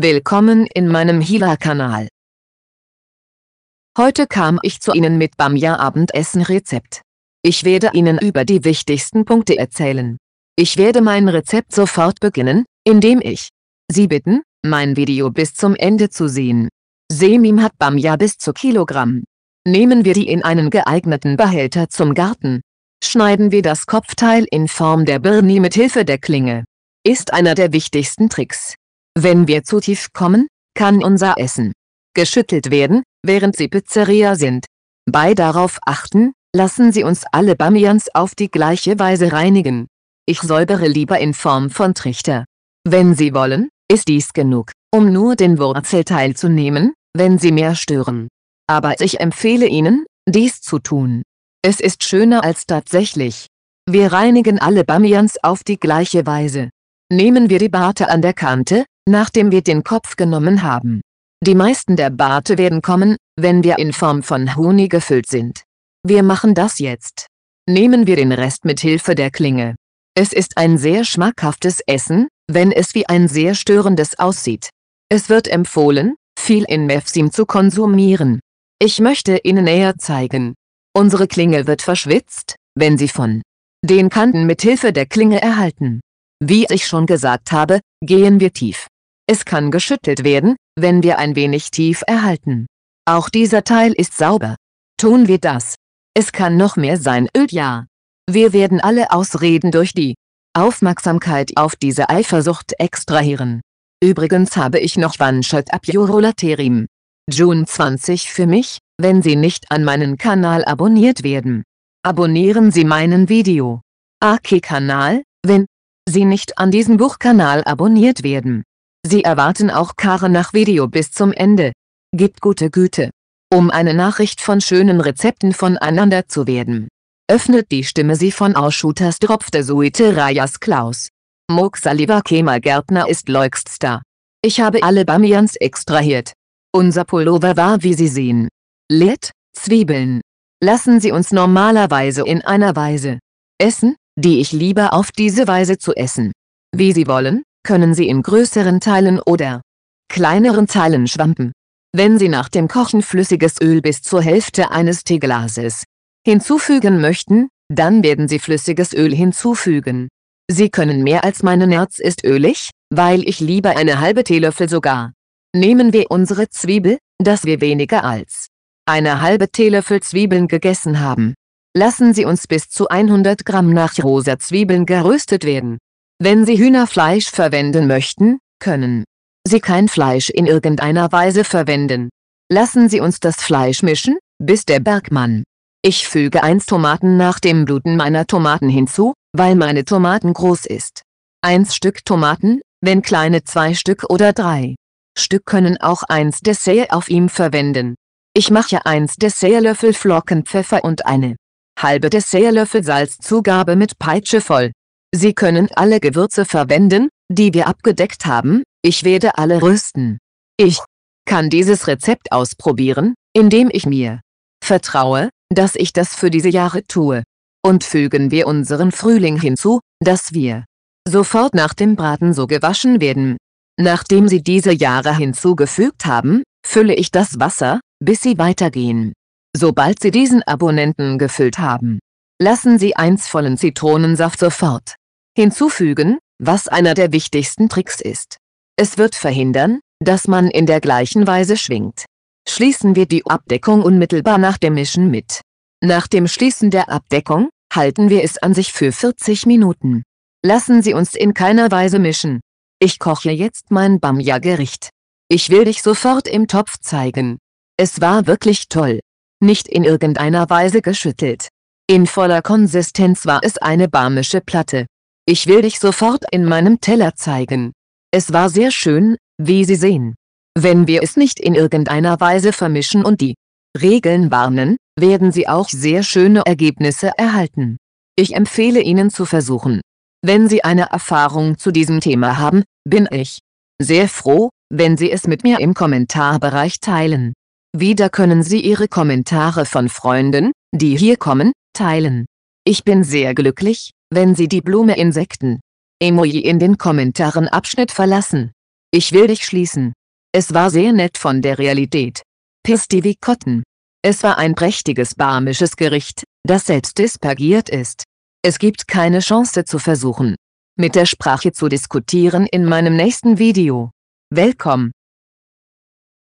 Willkommen in meinem hila kanal Heute kam ich zu Ihnen mit bamja abendessen rezept Ich werde Ihnen über die wichtigsten Punkte erzählen. Ich werde mein Rezept sofort beginnen, indem ich Sie bitten, mein Video bis zum Ende zu sehen. Semim hat Bamja bis zu Kilogramm. Nehmen wir die in einen geeigneten Behälter zum Garten. Schneiden wir das Kopfteil in Form der Birni mit Hilfe der Klinge. Ist einer der wichtigsten Tricks. Wenn wir zu tief kommen, kann unser Essen geschüttelt werden, während Sie Pizzeria sind. Bei darauf achten, lassen Sie uns alle Bamians auf die gleiche Weise reinigen. Ich säubere lieber in Form von Trichter. Wenn Sie wollen, ist dies genug, um nur den Wurzelteil zu nehmen, wenn Sie mehr stören. Aber ich empfehle Ihnen, dies zu tun. Es ist schöner als tatsächlich. Wir reinigen alle Bamians auf die gleiche Weise. Nehmen wir die Barte an der Kante, nachdem wir den Kopf genommen haben. Die meisten der Barte werden kommen, wenn wir in Form von Huni gefüllt sind. Wir machen das jetzt. Nehmen wir den Rest mit Hilfe der Klinge. Es ist ein sehr schmackhaftes Essen, wenn es wie ein sehr störendes aussieht. Es wird empfohlen, viel in Mefsim zu konsumieren. Ich möchte Ihnen näher zeigen. Unsere Klinge wird verschwitzt, wenn sie von den Kanten mit Hilfe der Klinge erhalten. Wie ich schon gesagt habe, gehen wir tief. Es kann geschüttelt werden, wenn wir ein wenig tief erhalten. Auch dieser Teil ist sauber. Tun wir das. Es kann noch mehr sein Öl ja. Wir werden alle Ausreden durch die Aufmerksamkeit auf diese Eifersucht extrahieren. Übrigens habe ich noch Vanshat Abjurulaterim. June 20 für mich, wenn Sie nicht an meinen Kanal abonniert werden. Abonnieren Sie meinen Video. aki kanal wenn Sie nicht an diesen Buchkanal abonniert werden. Sie erwarten auch Karen nach Video bis zum Ende. Gibt gute Güte. Um eine Nachricht von schönen Rezepten voneinander zu werden. Öffnet die Stimme sie von Ausschutas tropfte Suite Rajas Klaus. Mog Saliva Kemal Gärtner ist Leukststar. Ich habe alle Bamians extrahiert. Unser Pullover war wie Sie sehen. Lett, Zwiebeln. Lassen Sie uns normalerweise in einer Weise essen, die ich lieber auf diese Weise zu essen. Wie Sie wollen, können sie in größeren Teilen oder kleineren Teilen schwampen. Wenn Sie nach dem Kochen flüssiges Öl bis zur Hälfte eines Teeglases hinzufügen möchten, dann werden Sie flüssiges Öl hinzufügen. Sie können mehr als meine Nerz ist ölig, weil ich lieber eine halbe Teelöffel sogar. Nehmen wir unsere Zwiebel, dass wir weniger als eine halbe Teelöffel Zwiebeln gegessen haben. Lassen Sie uns bis zu 100 Gramm nach rosa Zwiebeln geröstet werden. Wenn Sie Hühnerfleisch verwenden möchten, können Sie kein Fleisch in irgendeiner Weise verwenden. Lassen Sie uns das Fleisch mischen, bis der Bergmann. Ich füge eins Tomaten nach dem Bluten meiner Tomaten hinzu, weil meine Tomaten groß ist. Eins Stück Tomaten, wenn kleine zwei Stück oder drei Stück können auch eins Dessert auf ihm verwenden. Ich mache eins Dessertlöffel Flockenpfeffer und eine halbe Dessertlöffel Salzzugabe mit Peitsche voll. Sie können alle Gewürze verwenden, die wir abgedeckt haben, ich werde alle rösten. Ich kann dieses Rezept ausprobieren, indem ich mir vertraue, dass ich das für diese Jahre tue. Und fügen wir unseren Frühling hinzu, dass wir sofort nach dem Braten so gewaschen werden. Nachdem Sie diese Jahre hinzugefügt haben, fülle ich das Wasser, bis Sie weitergehen. Sobald Sie diesen Abonnenten gefüllt haben, Lassen Sie eins vollen Zitronensaft sofort. Hinzufügen, was einer der wichtigsten Tricks ist. Es wird verhindern, dass man in der gleichen Weise schwingt. Schließen wir die Abdeckung unmittelbar nach dem Mischen mit. Nach dem Schließen der Abdeckung, halten wir es an sich für 40 Minuten. Lassen Sie uns in keiner Weise mischen. Ich koche jetzt mein bamja gericht Ich will dich sofort im Topf zeigen. Es war wirklich toll. Nicht in irgendeiner Weise geschüttelt. In voller Konsistenz war es eine barmische Platte. Ich will dich sofort in meinem Teller zeigen. Es war sehr schön, wie Sie sehen. Wenn wir es nicht in irgendeiner Weise vermischen und die Regeln warnen, werden Sie auch sehr schöne Ergebnisse erhalten. Ich empfehle Ihnen zu versuchen. Wenn Sie eine Erfahrung zu diesem Thema haben, bin ich sehr froh, wenn Sie es mit mir im Kommentarbereich teilen. Wieder können Sie Ihre Kommentare von Freunden, die hier kommen, teilen. Ich bin sehr glücklich, wenn Sie die Blume Insekten Emoji in den Kommentaren Abschnitt verlassen. Ich will dich schließen. Es war sehr nett von der Realität. Pisti wie Cotton. Es war ein prächtiges barmisches Gericht, das selbst dispergiert ist. Es gibt keine Chance zu versuchen, mit der Sprache zu diskutieren in meinem nächsten Video. Willkommen.